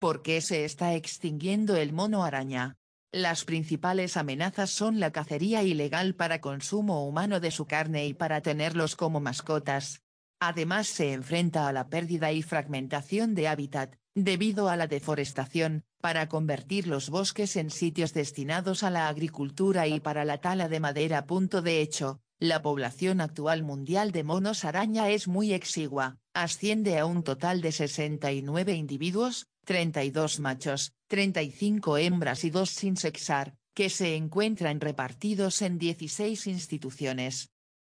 ¿Por qué se está extinguiendo el mono araña? Las principales amenazas son la cacería ilegal para consumo humano de su carne y para tenerlos como mascotas. Además se enfrenta a la pérdida y fragmentación de hábitat, debido a la deforestación, para convertir los bosques en sitios destinados a la agricultura y para la tala de madera. Punto De hecho, la población actual mundial de monos araña es muy exigua, asciende a un total de 69 individuos, 32 machos, 35 hembras y 2 sin sexar, que se encuentran repartidos en 16 instituciones,